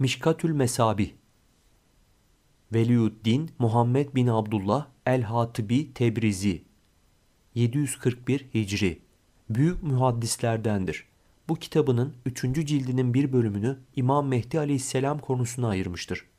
Mişkatül Mesabi Veliyu'ddin Muhammed bin Abdullah el-Hatibi Tebrizi 741 Hicri Büyük mühaddislerdendir. Bu kitabının 3. cildinin bir bölümünü İmam Mehdi aleyhisselam konusuna ayırmıştır.